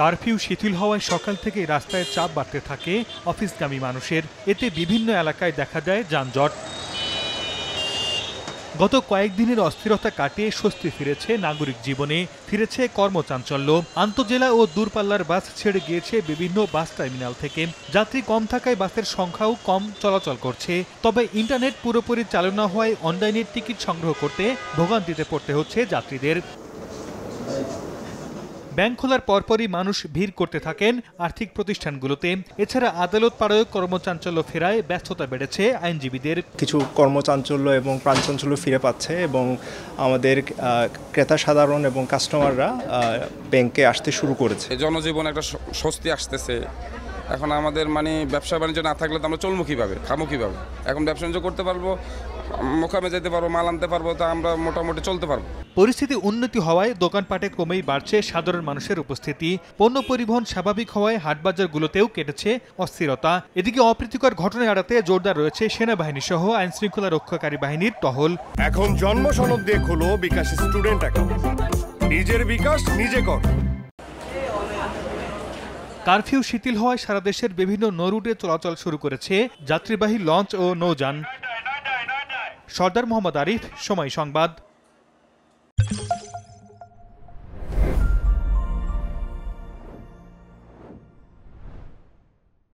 curfew শিথিল হওয়ায় সকাল থেকে রাস্তায় চাপ বাড়তে থাকে অফিসগামী মানুষের এতে বিভিন্ন এলাকায় দেখা দেয় যানজট গত কয়েকদিনের অস্থিরতা কাটিয়ে স্বস্তি ফিরেছে নাগরিক জীবনে ফিরেছে কর্মচাঞ্চল্য আন্তজেলা ও দূরপাল্লার বাস ছেড়ে গিয়েছে বিভিন্ন বাস টার্মিনাল থেকে যাত্রী কম থাকায় বাসের সংখ্যাও কম চলাচল করছে তবে ইন্টারনেট পুরোপুরি চালু না হওয়ায় অনলাইনে টিকিট সংগ্রহ করতে ভোগান্তিতে পড়তে হচ্ছে যাত্রীদের ব্যাংক খোলার পরপরই মানুষ ভিড় করতে থাকেন আর্থিক প্রতিষ্ঠানগুলোতে এছাড়া আদালত পাড়ায় কর্মচাঞ্চল্য ফেরায় ব্যস্ততা বেড়েছে আইনজীবীদের কিছু কর্মচাঞ্চল্য এবং প্রাণচাঞ্চল্য ফিরে পাচ্ছে এবং আমাদের ক্রেতা সাধারণ এবং কাস্টমাররা ব্যাংকে আসতে শুরু করেছে জনজীবন একটা স্বস্তি আসতেছে এখন আমাদের মানে ব্যবসা বাণিজ্য না থাকলে তো আমরা চলমুখীভাবে খামুখীভাবে এখন ব্যবসা বাণিজ্য করতে পারবো মোকামে যেতে পারবো মাল আনতে পারবো তা আমরা মোটামুটি চলতে পারবো পরিস্থিতি উন্নতি হওয়ায় দোকানপাটে কমেই বাড়ছে সাধারণ মানুষের উপস্থিতি পণ্য পরিবহন স্বাভাবিক হওয়ায় হাটবাজারগুলোতেও কেটেছে অস্থিরতা এদিকে অপ্রীতিকর ঘটনা এড়াতে জোরদার রয়েছে সেনাবাহিনী সহ আইন শৃঙ্খলা রক্ষাকারী বাহিনীর টহল এখন জন্ম সনদ দিয়ে খোলো বিকাশ স্টুডেন্ট অ্যাকাউন্ট নিজের বিকাশ নিজে কর কারফিউ শিথিল হওয়ায় সারা দেশের বিভিন্ন নৌরুটে চলাচল শুরু করেছে যাত্রীবাহী লঞ্চ ও নৌযান সর্দার মোহাম্মদ আরিফ সময় সংবাদ